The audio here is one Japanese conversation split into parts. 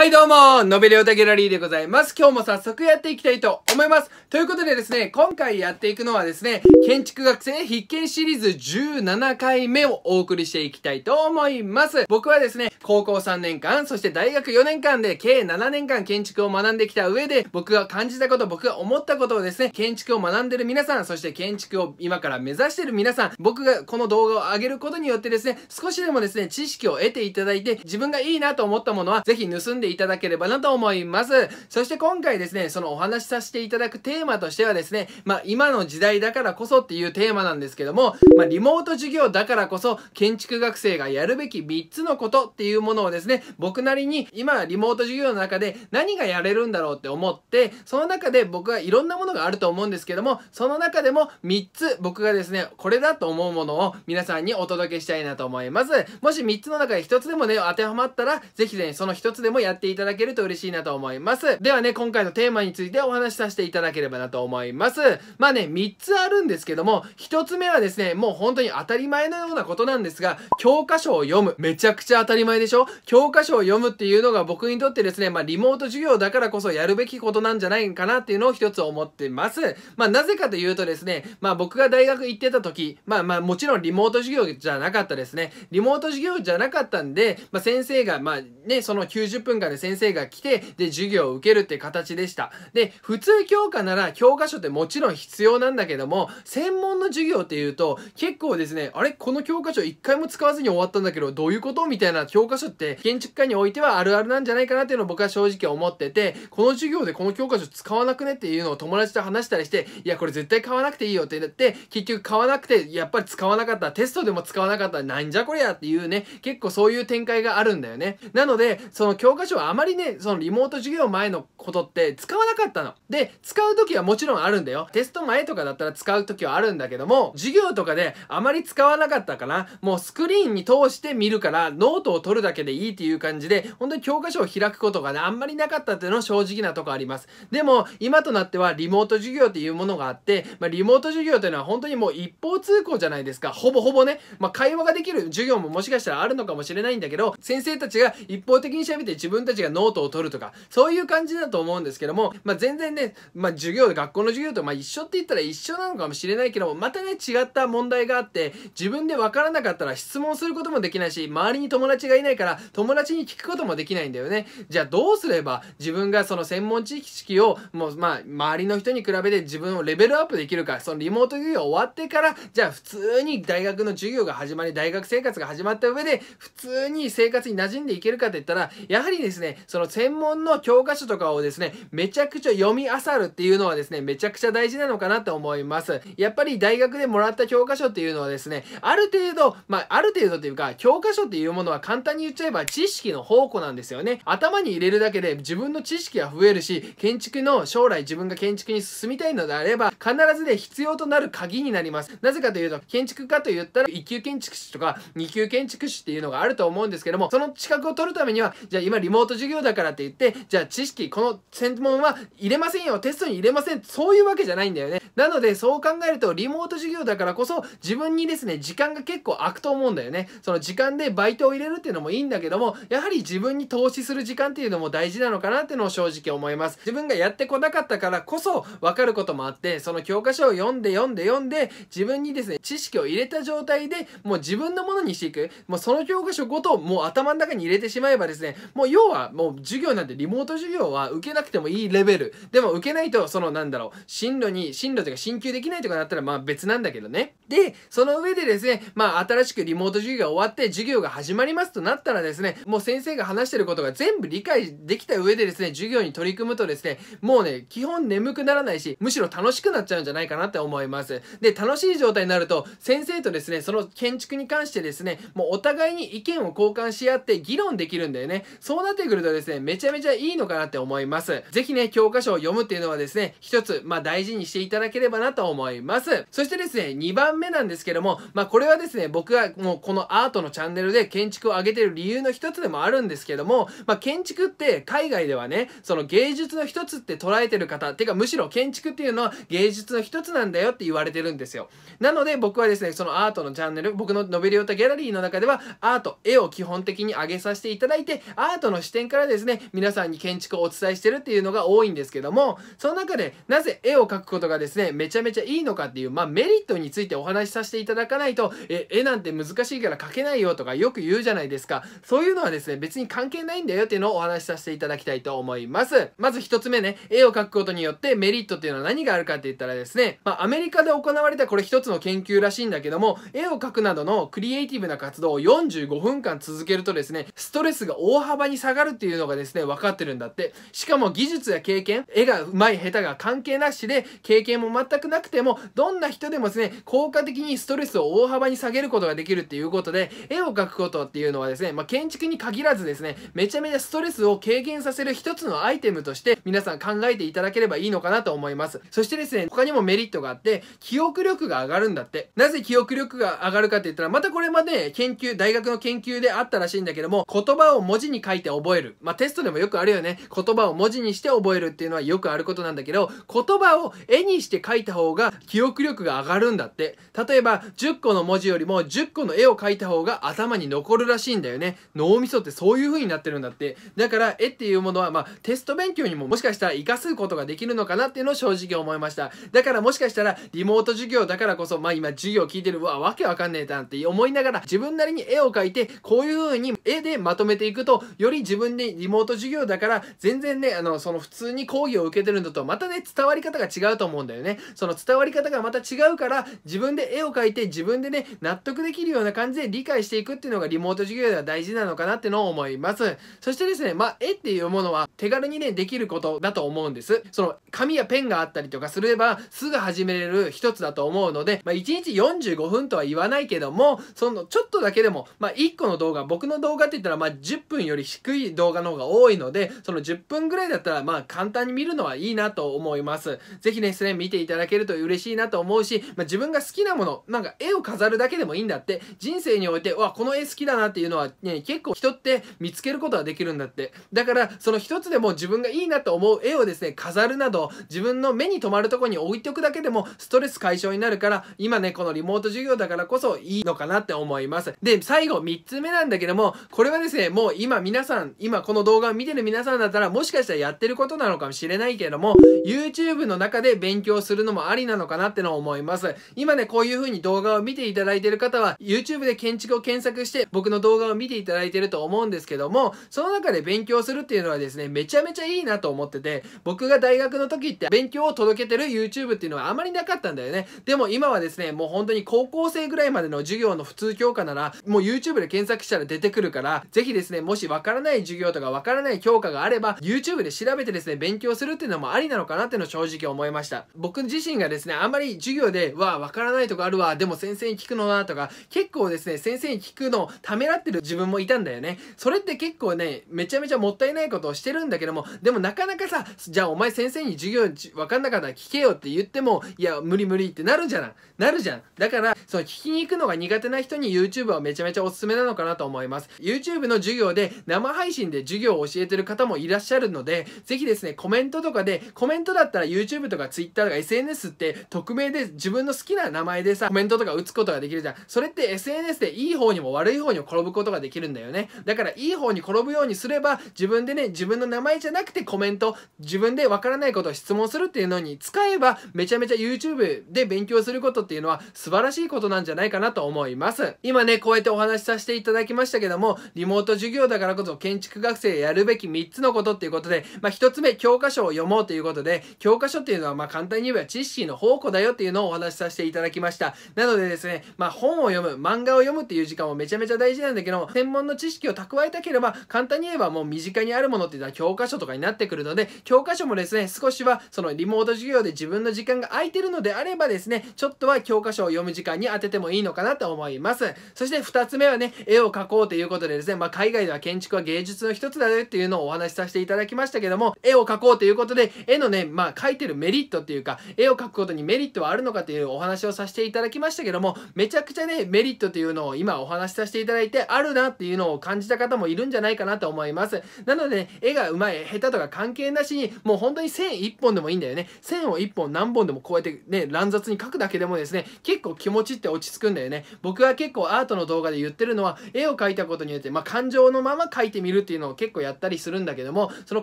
はいどうも、のべレオタギャラリーでございます。今日も早速やっていきたいと思います。ということでですね、今回やっていくのはですね、建築学生必見シリーズ17回目をお送りしていきたいと思います。僕はですね、高校3年間、そして大学4年間で計7年間建築を学んできた上で、僕が感じたこと、僕が思ったことをですね、建築を学んでる皆さん、そして建築を今から目指してる皆さん、僕がこの動画を上げることによってですね、少しでもですね、知識を得ていただいて、自分がいいなと思ったものは、ぜひ盗んでいただければなと思います。そして今回ですね、そのお話しさせていただくテーマとしてはですね、まあ、今の時代だからこそっていうテーマなんですけども、まあ、リモート授業だからこそ建築学生がやるべき3つのことっていうものをですね、僕なりに今リモート授業の中で何がやれるんだろうって思って、その中で僕はいろんなものがあると思うんですけども、その中でも3つ僕がですね、これだと思うものを皆さんにお届けしたいなと思います。もし3つの中で1つでもね、当てはまったら、ぜひね、その1つでもやってっていただけると嬉しいなと思います。ではね、今回のテーマについてお話しさせていただければなと思います。まあね、3つあるんですけども、1つ目はですね、もう本当に当たり前のようなことなんですが、教科書を読む。めちゃくちゃ当たり前でしょ教科書を読むっていうのが僕にとってですね、まあリモート授業だからこそやるべきことなんじゃないかなっていうのを1つ思ってます。まあなぜかというとですね、まあ僕が大学行ってた時、まあまあもちろんリモート授業じゃなかったですね。リモート授業じゃなかったんで、まあ先生がまあね、その90分間先生が来て、で、授業を受けるって形でした。で、普通教科なら教科書ってもちろん必要なんだけども、専門の授業っていうと、結構ですね、あれこの教科書一回も使わずに終わったんだけど、どういうことみたいな教科書って、建築家においてはあるあるなんじゃないかなっていうのを僕は正直思ってて、この授業でこの教科書使わなくねっていうのを友達と話したりして、いや、これ絶対買わなくていいよって言って、結局買わなくて、やっぱり使わなかった、テストでも使わなかった、なんじゃこりゃっていうね、結構そういう展開があるんだよね。なので、その教科書はあまりね、そのリモート授業前のことって使わなかったの。で、使う時はもちろんあるんだよ。テスト前とかだったら使う時はあるんだけども、授業とかであまり使わなかったから、もうスクリーンに通して見るから、ノートを取るだけでいいっていう感じで、本当に教科書を開くことがね、あんまりなかったっていうのは正直なとこあります。でも、今となってはリモート授業っていうものがあって、まあ、リモート授業というのは本当にもう一方通行じゃないですか。ほぼほぼね、まあ、会話ができる授業ももしかしたらあるのかもしれないんだけど、先生たちが一方的に喋って自分たたちがノートを取るとか、そういう感じだと思うんですけども、まあ、全然ね、まあ、授業、学校の授業とまあ一緒って言ったら一緒なのかもしれないけども、またね、違った問題があって、自分で分からなかったら質問することもできないし、周りに友達がいないから、友達に聞くこともできないんだよね。じゃあどうすれば自分がその専門知識を、もうまあ、周りの人に比べて自分をレベルアップできるか、そのリモート授業終わってから、じゃあ普通に大学の授業が始まり、大学生活が始まった上で、普通に生活に馴染んでいけるかって言ったら、やはりね、ですね、その専門の教科書とかをですね、めちゃくちゃ読み漁るっていうのはですね、めちゃくちゃ大事なのかなと思います。やっぱり大学でもらった教科書っていうのはですね、ある程度、まあ、ある程度というか、教科書っていうものは簡単に言っちゃえば知識の宝庫なんですよね。頭に入れるだけで自分の知識は増えるし、建築の将来自分が建築に進みたいのであれば、必ずで、ね、必要となる鍵になります。なぜかというと、建築家と言ったら1級建築士とか2級建築士っていうのがあると思うんですけども、その資格を取るためには、じゃあ今リモート授業だからって言ってじゃあ知識この専門は入れませんよテストに入れませんそういうわけじゃないんだよねなのでそう考えるとリモート授業だからこそ自分にですね時間が結構空くと思うんだよねその時間でバイトを入れるっていうのもいいんだけどもやはり自分に投資する時間っていうのも大事なのかなっていうのを正直思います自分がやってこなかったからこそ分かることもあってその教科書を読んで読んで読んで自分にですね知識を入れた状態でもう自分のものにしていくもうその教科書ごともう頭の中に入れてしまえばですねもう要はもう授業なんてリモート授業は受けなくてもいいレベル。でも受けないと、そのなんだろう、進路に、進路というか進級できないとかなったらまあ別なんだけどね。で、その上でですね、まあ新しくリモート授業が終わって授業が始まりますとなったらですね、もう先生が話してることが全部理解できた上でですね、授業に取り組むとですね、もうね、基本眠くならないし、むしろ楽しくなっちゃうんじゃないかなって思います。で、楽しい状態になると、先生とですね、その建築に関してですね、もうお互いに意見を交換し合って議論できるんだよね。そうなっててくるとですね、めちゃめちゃいいのかなって思います。ぜひね、教科書を読むっていうのはですね、一つ、まあ、大事にしていただければなと思います。そしてですね、2番目なんですけども、まあ、これはですね、僕がもうこのアートのチャンネルで建築を上げてる理由の一つでもあるんですけども、まあ、建築って海外ではね、その芸術の一つって捉えてる方、てかむしろ建築っていうのは芸術の一つなんだよって言われてるんですよ。なので僕はですね、そのアートのチャンネル、僕のノベリオタギャラリーの中では、アート、絵を基本的に上げさせていただいて、アートの視視点からですね、皆さんに建築をお伝えしてるっていうのが多いんですけども、その中でなぜ絵を描くことがですね、めちゃめちゃいいのかっていう、まあ、メリットについてお話しさせていただかないと、え、絵なんて難しいから描けないよとかよく言うじゃないですか。そういうのはですね、別に関係ないんだよっていうのをお話しさせていただきたいと思います。まず1つ目ね、絵を描くことによってメリットっていうのは何があるかって言ったらですね、まあ、アメリカで行われたこれ1つの研究らしいんだけども、絵を描くなどのクリエイティブな活動を45分間続けるとですね、ストレスが大幅に下ががるっていうのがですね、分かってるんだって。しかも技術や経験、絵が上手い下手が関係なしで、経験も全くなくても、どんな人でもですね、効果的にストレスを大幅に下げることができるっていうことで、絵を描くことっていうのはですね、まあ、建築に限らずですね、めちゃめちゃストレスを軽減させる一つのアイテムとして、皆さん考えていただければいいのかなと思います。そしてですね、他にもメリットがあって、記憶力が上がるんだって。なぜ記憶力が上がるかって言ったら、またこれまで研究、大学の研究であったらしいんだけども、言葉を文字に書いて覚え覚える。まあ、テストでもよくあるよね。言葉を文字にして覚えるっていうのはよくあることなんだけど、言葉を絵にして書いた方が記憶力が上がるんだって。例えば、10個の文字よりも10個の絵を描いた方が頭に残るらしいんだよね。脳みそってそういう風になってるんだって。だから、絵っていうものは、まあ、テスト勉強にももしかしたら活かすことができるのかなっていうのを正直思いました。だからもしかしたら、リモート授業だからこそ、まあ今授業聞いてる、わ、わけわかんねえなんて思いながら、自分なりに絵を描いて、こういう風に絵でまとめていくと、より自分分でリモート授業だから全然ね、あの、その普通に講義を受けてるんだとまたね、伝わり方が違うと思うんだよね。その伝わり方がまた違うから自分で絵を描いて自分でね、納得できるような感じで理解していくっていうのがリモート授業では大事なのかなってのを思います。そしてですね、まあ、絵っていうものは手軽にね、できることだと思うんです。その紙やペンがあったりとかすればすぐ始めれる一つだと思うので、まあ、1日45分とは言わないけども、そのちょっとだけでも、まあ、1個の動画、僕の動画って言ったらまあ10分より低いい動画の方が多いので、その10分ぐらいだったら、まあ簡単に見るのはいいなと思います。ぜひね、ですね、見ていただけると嬉しいなと思うし、まあ、自分が好きなもの、なんか絵を飾るだけでもいいんだって、人生において、わ、この絵好きだなっていうのはね、結構人って見つけることができるんだって。だから、その一つでも自分がいいなと思う絵をですね、飾るなど、自分の目に留まるとこに置いておくだけでもストレス解消になるから、今ね、このリモート授業だからこそいいのかなって思います。で、最後3つ目なんだけども、これはですね、もう今皆さん今この動画を見てる皆さんだったら、もしかしたらやってることなのかもしれないけれども、YouTube の中で勉強するのもありなのかなってのを思います。今ね、こういう風に動画を見ていただいてる方は、YouTube で建築を検索して、僕の動画を見ていただいてると思うんですけども、その中で勉強するっていうのはですね、めちゃめちゃいいなと思ってて、僕が大学の時って勉強を届けてる YouTube っていうのはあまりなかったんだよね。でも今はですね、もう本当に高校生ぐらいまでの授業の普通教科なら、もう YouTube で検索したら出てくるから、ぜひですね、もしわからないない授業とかわからない教科があれば、YouTube で調べてですね、勉強するっていうのもありなのかなっていうのを正直思いました。僕自身がですね、あんまり授業で、わわからないとかあるわ、でも先生に聞くのなとか、結構ですね、先生に聞くのをためらってる自分もいたんだよね。それって結構ね、めちゃめちゃもったいないことをしてるんだけども、でもなかなかさ、じゃあお前先生に授業わかんなかったら聞けよって言っても、いや、無理無理ってなるじゃん。なるじゃん。だから、その聞きに行くのが苦手な人に YouTube はめちゃめちゃおすすめなのかなと思います。YouTube の授業で生配配信で授業を教えてる方もいらっしゃるので、ぜひですね、コメントとかで、コメントだったら YouTube とか Twitter とか SNS って匿名で自分の好きな名前でさ、コメントとか打つことができるじゃん。それって SNS でいい方にも悪い方にも転ぶことができるんだよね。だからいい方に転ぶようにすれば、自分でね、自分の名前じゃなくてコメント、自分でわからないことを質問するっていうのに使えば、めちゃめちゃ YouTube で勉強することっていうのは素晴らしいことなんじゃないかなと思います。今ね、こうやってお話しさせていただきましたけども、リモート授業だからこそ建建築学生やるべき3つのことっていうことで、まあ、1つ目、教科書を読もうということで、教科書っていうのは、まあ、簡単に言えば知識の宝庫だよっていうのをお話しさせていただきました。なのでですね、まあ、本を読む、漫画を読むっていう時間もめちゃめちゃ大事なんだけど、専門の知識を蓄えたければ、簡単に言えばもう身近にあるものっていうのは教科書とかになってくるので、教科書もですね、少しは、そのリモート授業で自分の時間が空いてるのであればですね、ちょっとは教科書を読む時間に当ててもいいのかなと思います。そして2つ目はね、絵を描こうということでですね、まあ、海外では建築は芸術術の一つだねっていうのをお話しさせていただきましたけども、絵を描こうということで、絵のね、まあ描いてるメリットっていうか、絵を描くことにメリットはあるのかというお話をさせていただきましたけども、めちゃくちゃね、メリットというのを今お話しさせていただいて、あるなっていうのを感じた方もいるんじゃないかなと思います。なので、ね、絵が上手い、下手とか関係なしに、もう本当に線1本でもいいんだよね。線を1本何本でもこうやってね、乱雑に描くだけでもですね、結構気持ちって落ち着くんだよね。僕は結構アートの動画で言ってるのは、絵を描いたことによって、まあ、感情のまま描いてみるるっていうのを結構やったりするんだけどもその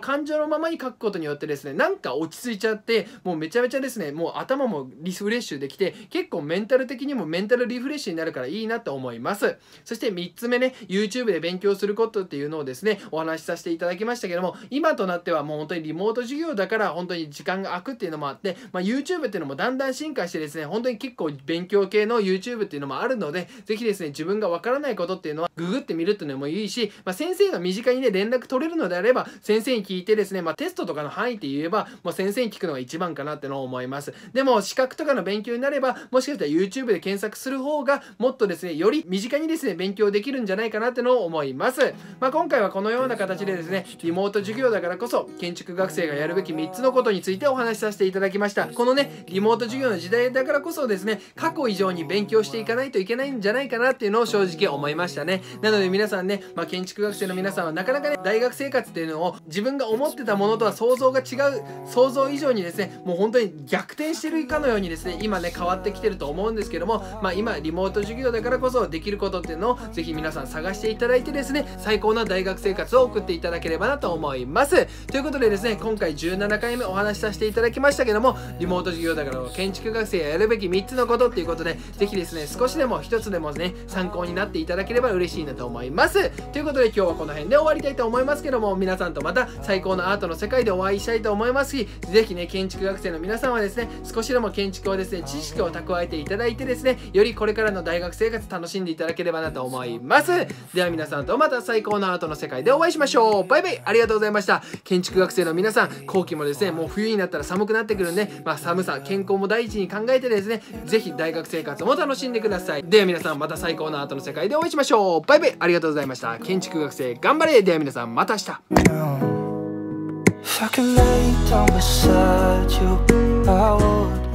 感情のままに書くことによってですねなんか落ち着いちゃってもうめちゃめちゃですねもう頭もリフレッシュできて結構メンタル的にもメンタルリフレッシュになるからいいなと思いますそして3つ目ね YouTube で勉強することっていうのをですねお話しさせていただきましたけども今となってはもう本当にリモート授業だから本当に時間が空くっていうのもあって、まあ、YouTube っていうのもだんだん進化してですね本当に結構勉強系の YouTube っていうのもあるのでぜひですね自分がわからないことっていうのはググってみるっていうのもいいし、まあ、先生が短にね、連絡取れるのであれば、先生に聞いてですね、まあ、テストとかの範囲って言えば、もう先生に聞くのが一番かなってのを思います。でも、資格とかの勉強になれば、もしかしたら YouTube で検索する方が、もっとですね、より身近にですね、勉強できるんじゃないかなってのを思います。まあ、今回はこのような形でですね、リモート授業だからこそ、建築学生がやるべき3つのことについてお話しさせていただきました。このね、リモート授業の時代だからこそですね、過去以上に勉強していかないといけないんじゃないかなっていうのを正直思いましたね。なので皆さんね、まあ、建築学生の皆さんなかなかね大学生活っていうのを自分が思ってたものとは想像が違う想像以上にですねもう本当に逆転してるかのようにですね今ね変わってきてると思うんですけどもまあ今リモート授業だからこそできることっていうのをぜひ皆さん探していただいてですね最高な大学生活を送っていただければなと思いますということでですね今回17回目お話しさせていただきましたけどもリモート授業だから建築学生ややるべき3つのことっていうことでぜひですね少しでも1つでもね参考になっていただければ嬉しいなと思いますということで今日はこの辺でで終わりたいと思いますけども皆さんとまた最高のアートの世界でお会いしたいと思いますし是非ね建築学生の皆さんはですね少しでも建築をですね知識を蓄えていただいてですねよりこれからの大学生活楽しんでいただければなと思いますでは皆さんとまた最高のアートの世界でお会いしましょうバイバイありがとうございました建築学生の皆さん後期もですねもう冬になったら寒くなってくるんで、まあ、寒さ健康も第一に考えてですね是非大学生活も楽しんでくださいでは皆さんまた最高のアートの世界でお会いしましょうバイバイありがとうございました建築学生頑張れレーでは皆さんまた明日 If I could lay down beside you, I would.